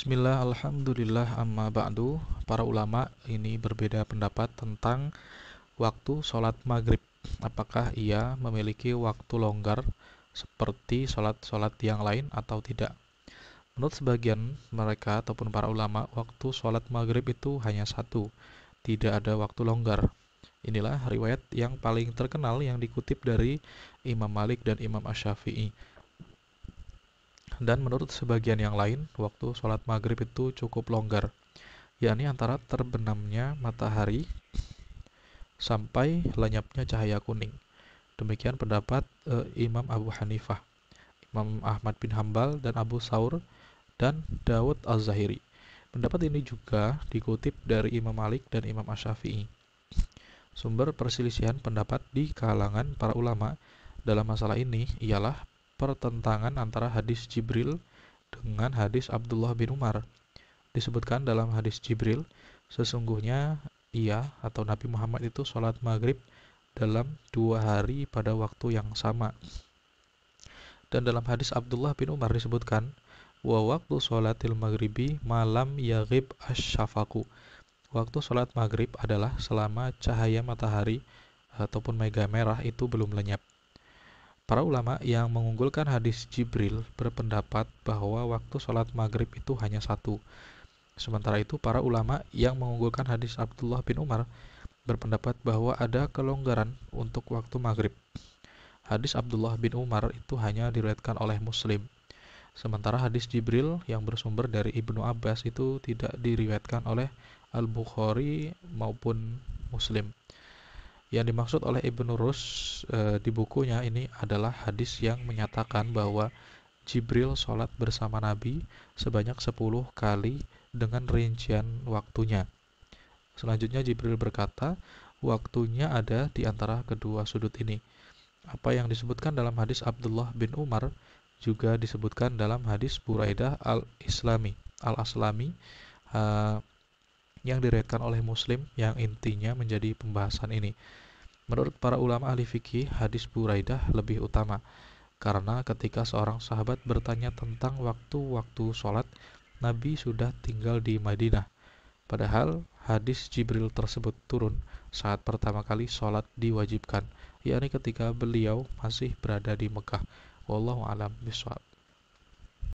Bismillah, Alhamdulillah, amma ba'du Para ulama ini berbeda pendapat tentang waktu sholat maghrib Apakah ia memiliki waktu longgar seperti sholat-sholat yang lain atau tidak Menurut sebagian mereka ataupun para ulama Waktu sholat maghrib itu hanya satu Tidak ada waktu longgar Inilah riwayat yang paling terkenal yang dikutip dari Imam Malik dan Imam Ash-Syafi'i dan menurut sebagian yang lain, waktu sholat maghrib itu cukup longgar, yakni antara terbenamnya matahari sampai lenyapnya cahaya kuning. Demikian pendapat e, Imam Abu Hanifah, Imam Ahmad bin Hambal, dan Abu Saur, dan Dawud al zahiri Pendapat ini juga dikutip dari Imam Malik dan Imam Asyafi'i. Sumber perselisihan pendapat di kalangan para ulama dalam masalah ini ialah pertentangan antara hadis Jibril dengan hadis Abdullah bin Umar. Disebutkan dalam hadis Jibril, sesungguhnya ia atau Nabi Muhammad itu sholat maghrib dalam dua hari pada waktu yang sama. Dan dalam hadis Abdullah bin Umar disebutkan, wa waktu sholatil maghribi malam yaghib asyafaku. Waktu sholat maghrib adalah selama cahaya matahari ataupun mega merah itu belum lenyap. Para ulama yang mengunggulkan hadis Jibril berpendapat bahwa waktu sholat maghrib itu hanya satu. Sementara itu, para ulama yang mengunggulkan hadis Abdullah bin Umar berpendapat bahwa ada kelonggaran untuk waktu maghrib. Hadis Abdullah bin Umar itu hanya diriwayatkan oleh Muslim. Sementara hadis Jibril yang bersumber dari Ibnu Abbas itu tidak diriwayatkan oleh Al-Bukhari maupun Muslim. Yang dimaksud oleh Ibnu Rus e, di bukunya ini adalah hadis yang menyatakan bahwa Jibril sholat bersama Nabi sebanyak 10 kali dengan rincian waktunya. Selanjutnya Jibril berkata, waktunya ada di antara kedua sudut ini. Apa yang disebutkan dalam hadis Abdullah bin Umar juga disebutkan dalam hadis Buraidah al-Islami, al-Aslami, eh, yang diriwayatkan oleh Muslim yang intinya menjadi pembahasan ini. Menurut para ulama ahli fikih, hadis Buraidah lebih utama karena ketika seorang sahabat bertanya tentang waktu-waktu sholat, Nabi sudah tinggal di Madinah. Padahal hadis Jibril tersebut turun saat pertama kali sholat diwajibkan, yakni ketika beliau masih berada di Mekah. Wallahu alam biswab.